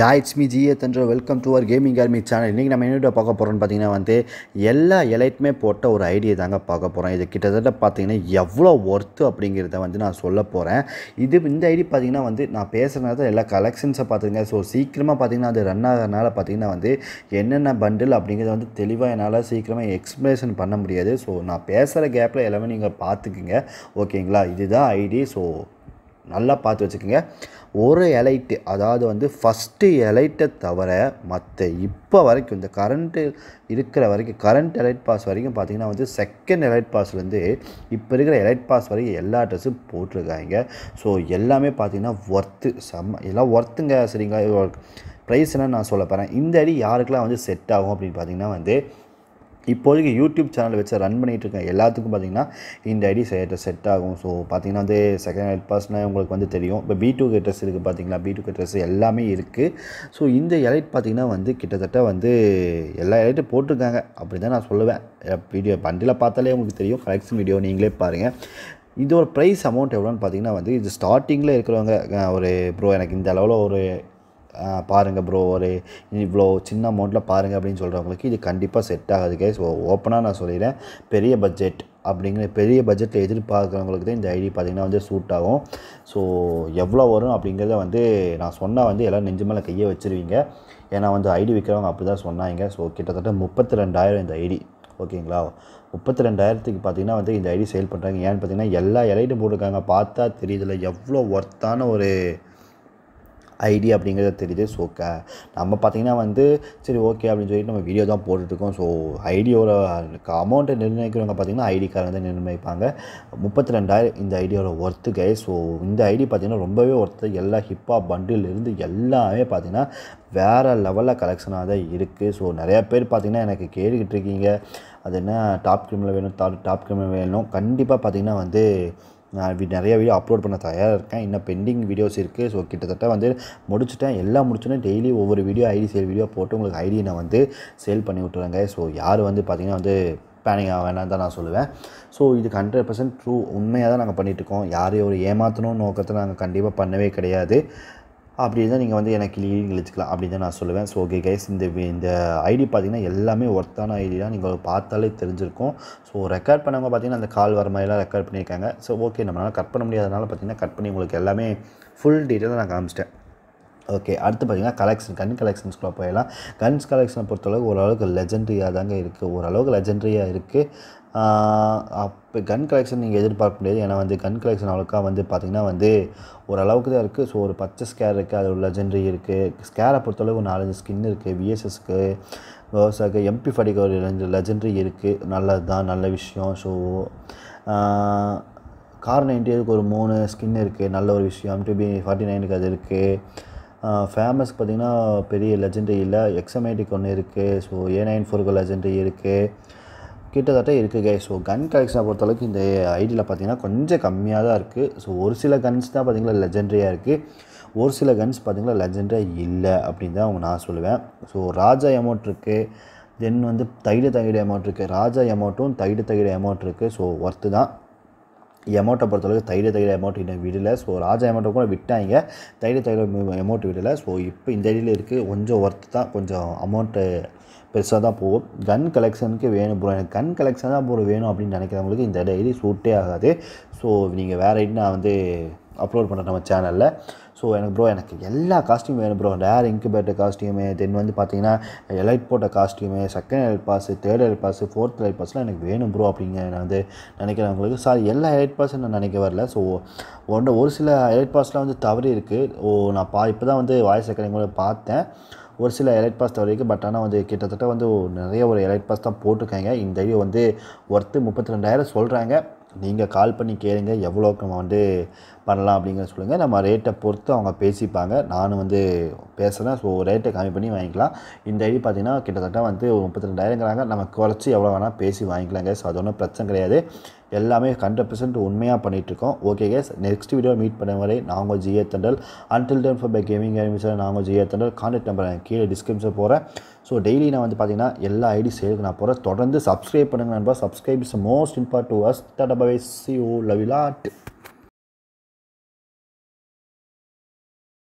yeah it's me G தன்ற welcome to our gaming army channel இன்றைக்கி நம்ம என்ன பார்க்க போகிறோம்னு பார்த்தீங்கன்னா வந்து எல்லா எலைட்டுமே போட்ட ஒரு ஐடியா தாங்க பார்க்க போகிறோம் இது கிட்டத்தட்ட பார்த்தீங்கன்னா எவ்வளோ ஒர்த்து அப்படிங்கிறத வந்து நான் சொல்ல போகிறேன் இது இந்த ஐடி பார்த்தீங்கன்னா வந்து நான் பேசுகிறத எல்லா கலெக்ஷன்ஸை பார்த்துங்க ஸோ சீக்கிரமாக பார்த்தீங்கன்னா அது ரன் ஆகிறனால பார்த்தீங்கன்னா வந்து என்னென்ன பண்டில் அப்படிங்கிறத வந்து தெளிவாக என்னால் சீக்கிரமாக எக்ஸ்ப்ளனேஷன் பண்ண முடியாது ஸோ நான் பேசுகிற கேப்பில் எல்லாமே நீங்கள் பார்த்துக்குங்க ஓகேங்களா இதுதான் ஐடி ஸோ நல்லா பார்த்து வச்சுக்கோங்க ஒரு எலைட்டு அதாவது வந்து ஃபஸ்ட்டு எலைட்டை தவிர மற்ற இப்போ வரைக்கும் இந்த கரண்ட்டு இருக்கிற வரைக்கும் கரண்ட் எலைட் பாஸ் வரைக்கும் பார்த்திங்கன்னா வந்து செகண்ட் எலைட் பாஸ்லேருந்து இப்போ இருக்கிற எலைட் பாஸ் வரைக்கும் எல்லா ட்ரெஸ்ஸும் போட்டிருக்காங்க ஸோ எல்லாமே பார்த்திங்கன்னா ஒர்த்து செம்ம எல்லாம் ஒர்த்துங்க சரிங்களா என்ன நான் சொல்ல போகிறேன் இந்த அடி யாருக்கெல்லாம் வந்து செட் ஆகும் அப்படின்னு பார்த்திங்கன்னா வந்து இப்போதைக்கு யூடியூப் சேனல் வச்சு ரன் பண்ணிகிட்ருக்கேன் எல்லாத்துக்கும் பார்த்தீங்கன்னா இந்த ஐடி செட் செட் ஆகும் ஸோ பார்த்தீங்கன்னா வந்து செகண்ட் ஹேண்ட் பர்ஸ்னால் உங்களுக்கு வந்து தெரியும் இப்போ பி டூ ட்ரெஸ் இருக்குது பார்த்தீங்களா பி டூ ட்ரெஸ் எல்லாமே இருக்குது ஸோ இந்த எலைட் பார்த்திங்கன்னா வந்து கிட்டத்தட்ட வந்து எல்லா எலைட்டும் போட்டிருக்காங்க அப்படி தான் நான் சொல்லுவேன் வீடியோ பண்டில் பார்த்தாலே உங்களுக்கு தெரியும் கலெக்ஷன் வீடியோ நீங்களே பாருங்கள் இதோட ப்ரைஸ் அமௌண்ட் எவ்வளோன்னு பார்த்தீங்கன்னா வந்து இது ஸ்டார்டிங்கில் இருக்கிறவங்க ஒரு ப்ரோ எனக்கு இந்த அளவில் ஒரு பாருங்கள் ப்ரோ ஒரு இவ்வளோ சின்ன அமௌண்ட்டில் பாருங்கள் அப்படின்னு சொல்கிறவங்களுக்கு இது கண்டிப்பாக செட் ஆகாது கேஸ் ஓப்பனாக நான் சொல்லிடுறேன் பெரிய பட்ஜெட் அப்படிங்கிற பெரிய பட்ஜெட்டில் எதிர்பார்க்குறவங்களுக்கு தான் இந்த ஐடி பார்த்திங்கன்னா வந்து சூட் ஆகும் ஸோ எவ்வளோ வரும் அப்படிங்கிறத வந்து நான் சொன்னால் வந்து எல்லோரும் நெஞ்சு மேலே கையை வச்சுருவீங்க ஏன்னா வந்து ஐடி விற்கிறவங்க அப்படி தான் சொன்னாங்க ஸோ கிட்டத்தட்ட முப்பத்தி ரெண்டாயிரம் இந்த ஐடி ஓகேங்களா முப்பத்தி ரெண்டாயிரத்துக்கு பார்த்தீங்கன்னா வந்து இந்த ஐடி சேல் பண்ணுறாங்க ஏன்னு பார்த்தீங்கன்னா எல்லா இலையிட்டும் போட்டிருக்காங்க பார்த்தா தெரியுதுல எவ்வளோ ஒர்த்தான ஒரு ஐடி அப்படிங்கிறது தெரியுது ஸோ க நம்ம பார்த்திங்கன்னா வந்து சரி ஓகே அப்படின்னு சொல்லிட்டு நம்ம வீடியோ தான் போட்டுட்ருக்கோம் ஸோ ஐடியோட அமௌண்ட்டை நிர்ணயிக்கிறவங்க பார்த்திங்கன்னா ஐடி கார்டு வந்து நிர்ணயிப்பாங்க முப்பத்தி ரெண்டாயிரம் இந்த ஐடியோட ஒர்த்து கை ஸோ இந்த ஐடி பார்த்திங்கன்னா ரொம்பவே ஒர்த்து எல்லா ஹிப்ஹாப் பண்டிலிருந்து எல்லாமே பார்த்திங்கன்னா வேறு லெவலில் கலெக்ஷனாக தான் இருக்குது ஸோ நிறையா பேர் பார்த்திங்கன்னா எனக்கு கேட்டுக்கிட்டு இருக்கீங்க அது என்ன டாப் கிரிமில் வேணும் டாப் கிரிமில் வேணும் கண்டிப்பாக பார்த்திங்கன்னா வந்து நான் நிறைய வீடியோ அப்லோட் பண்ண தயாராக இருக்கேன் இன்னும் பெண்டிங் வீடியோஸ் இருக்குது ஸோ கிட்டத்தட்ட வந்து முடிச்சுட்டேன் எல்லாம் முடிச்சுன்னா டெய்லி ஒவ்வொரு வீடியோ ஐடி சேல் வீடியோ போட்டு உங்களுக்கு ஐடியை நான் வந்து சேல் பண்ணி விட்டுறேங்க ஸோ யார் வந்து பார்த்திங்கன்னா வந்து பேனிங் ஆக வேணாம் தான் நான் சொல்லுவேன் ஸோ இதுக்கு ஹண்ட்ரட் பர்சன்ட் ட்ரூ உண்மையாக தான் நாங்கள் பண்ணிகிட்ருக்கோம் யாரையும் ஒரு ஏமாற்றணும் நோக்கத்தை நாங்கள் கண்டிப்பாக பண்ணவே கிடையாது அப்படி தான் நீங்கள் வந்து எனக்கு லீடிங் கழிச்சிக்கலாம் அப்படி தான் நான் சொல்லுவேன் ஸோ ஓகே கைஸ் இந்த இந்த ஐடி பார்த்திங்கன்னா எல்லாமே ஒர்த்தான ஐடி தான் நீங்கள் பார்த்தாலே தெரிஞ்சிருக்கும் ஸோ ரெக்கார்ட் பண்ணவங்க பார்த்திங்கன்னா அந்த கால் வர மாதிரிலாம் ரெக்கார்ட் பண்ணியிருக்காங்க ஸோ ஓகே நம்மளால் கட் பண்ண முடியாதனால பார்த்திங்கன்னா கட் பண்ணி உங்களுக்கு எல்லாமே ஃபுல் டீட்டெயிலாக நான் காமிச்சிட்டேன் ஓகே அடுத்து பார்த்திங்கன்னா கலெக்ஷன் கன் கலெக்ஷன்ஸ்குள்ளே போயிடலாம் கன்ஸ் கலெக்ஷனை பொறுத்தளவுக்கு ஓரளவுக்கு லெஜெண்ட்ரியாக தாங்க இருக்குது ஓரளவுக்கு லெஜெண்ட்ரியாக இருக்குது அப்போ கன் கலெக்ஷன் நீங்கள் எதிர்பார்க்க முடியாது ஏன்னா வந்து கன் கலெக்ஷன் அவ்வளோக்கா வந்து பார்த்திங்கன்னா வந்து ஓரளவுக்கு தான் இருக்குது ஸோ ஒரு பச்சை ஸ்கேர் இருக்குது அது ஒரு லெஜெண்ட்ரி இருக்குது ஸ்கேரை பொறுத்தளவுக்கு ஒரு நாலஞ்சு ஸ்கின் இருக்குது விஎஸ்எஸ்க்கு விவசாயிக்கு எம்பி ஃபடிக்கு ஒரு ரெண்டு லெஜெண்ட்ரி இருக்குது நல்லது தான் நல்ல விஷயம் ஸோ கார் நைன்டி ஒரு மூணு ஸ்கின் இருக்குது நல்ல ஒரு விஷயம் எம்டிபி பி ஃபார்ட்டி நைனுக்கு அது இருக்குது ஃபேமஸ் பார்த்திங்கன்னா பெரிய லெஜெண்டரி இல்லை எக்ஸமேட்டிக் ஒன்று இருக்குது ஸோ ஏ நைன் ஃபோர்கோ லெஜெண்டரி இருக்குது கிட்டத்தட்ட இருக்குது கே ஸோ கன் கலெக்ஷனை பொறுத்தளவுக்கு இந்த ஐடியில் பார்த்திங்கன்னா கொஞ்சம் கம்மியாக தான் இருக்குது ஸோ ஒரு சில கன்ஸ் தான் பார்த்திங்களா லெஜெண்டரியாக இருக்குது ஒரு சில கன்ஸ் பார்த்திங்கன்னா லெஜெண்டரியாக இல்லை அப்படின்னு தான் அவங்க நான் சொல்லுவேன் ஸோ ராஜா அமௌண்ட் இருக்குது தென் வந்து தைடு தைடு அமௌண்ட் இருக்குது ராஜா அமௌண்ட்டும் தைடு தைடு அமௌண்ட் இருக்குது ஸோ ஒர்த்து தான் எமௌண்ட்டை பொறுத்தளவுக்கு தைடு தைடு அமௌண்ட் இன்னும் விடல ஸோ ராஜா அமௌண்ட்டை கூட விட்டாங்க தைடு தைடு அமௌண்ட் விடல ஸோ இப்போ இந்த இடையில இருக்குது கொஞ்சம் ஒர்த்து தான் கொஞ்சம் அமௌண்ட்டு பெருசாக தான் போகும் கன் கலெக்ஷனுக்கு வேணும் ப்ரோ எனக்கு கன் கலெக்ஷன் தான் ப்ரோ வேணும் அப்படின்னு நினைக்கிறவங்களுக்கு இந்த டைரி சூட்டே ஆகாது ஸோ நீங்கள் வேறு என்ன வந்து அப்லோட் பண்ணுற நம்ம சேனலில் ஸோ எனக்கு ப்ரோ எனக்கு எல்லா காஸ்ட்யூமே வேணும் bro rare incubator costume then வந்து பார்த்தீங்கன்னா எலைட் போட்ட costume second elite pass third elite pass fourth elite பாஸ்லாம் எனக்கு வேணும் ப்ரோ அப்படிங்க நான் வந்து நினைக்கிறேன் உங்களுக்கு எல்லா எலைட் பாஸும் நான் நினைக்க வரல ஸோ ஒன்று ஒரு சில எலைட் பாஸ்லாம் வந்து தவறி இருக்குது ஓ நான் பா இப்போ தான் வந்து வாய்ஸ் ரெக்கார்டிங் கூட பார்த்தேன் ஒரு சில எலைட் பாஸ் தவிர பட் ஆனால் வந்து கிட்டத்தட்ட வந்து நிறைய ஒரு எலைட் பாஸ் தான் போட்டிருக்காங்க இந்த ஐடியோ வந்து ஒர்த்து முப்பத்தி ரெண்டாயிரம் சொல்கிறாங்க நீங்கள் கால் பண்ணி கேளுங்க எவ்வளோக்கு நம்ம வந்து பண்ணலாம் அப்படிங்கிற சொல்லுங்கள் நம்ம ரேட்டை பொறுத்து அவங்க பேசிப்பாங்க நானும் வந்து பேசுகிறேன் ஸோ ரேட்டை கம்மி பண்ணி வாங்கிக்கலாம் இந்த ஐடி பார்த்திங்கன்னா கிட்டத்தட்ட வந்து முப்பத்தி ரெண்டாயிரங்கிறாங்க நம்ம குறைச்சி எவ்வளோ வேணால் பேசி வாங்கிக்கலாங்க ஸோ அது ஒன்றும் பிரச்சனை கிடையாது எல்லாமே ஹண்ட்ரட் பர்சன்ட் உண்மையாக பண்ணிகிட்ருக்கோம் okay guys next video meet பண்ண வரை நாங்கள் ஜிஏ தண்டல் அன்டில் டென் ஃபார் பை கேமிங் ஆரம்பிச்சார் நாங்கள் ஜிஏ தண்டல் காண்டாக்ட் நம்பர் கீழே டிஸ்கிரிப்ஷன் போகிறேன் ஸோ டெய்லி நான் வந்து பார்த்தீங்கன்னா எல்லா ஐடி சேலுக்கு நான் போகிறேன் தொடர்ந்து சப்ஸ்கிரைப் பண்ணுங்கள் நண்பா subscribe is most important to us that அபவை சி ஓ லவ்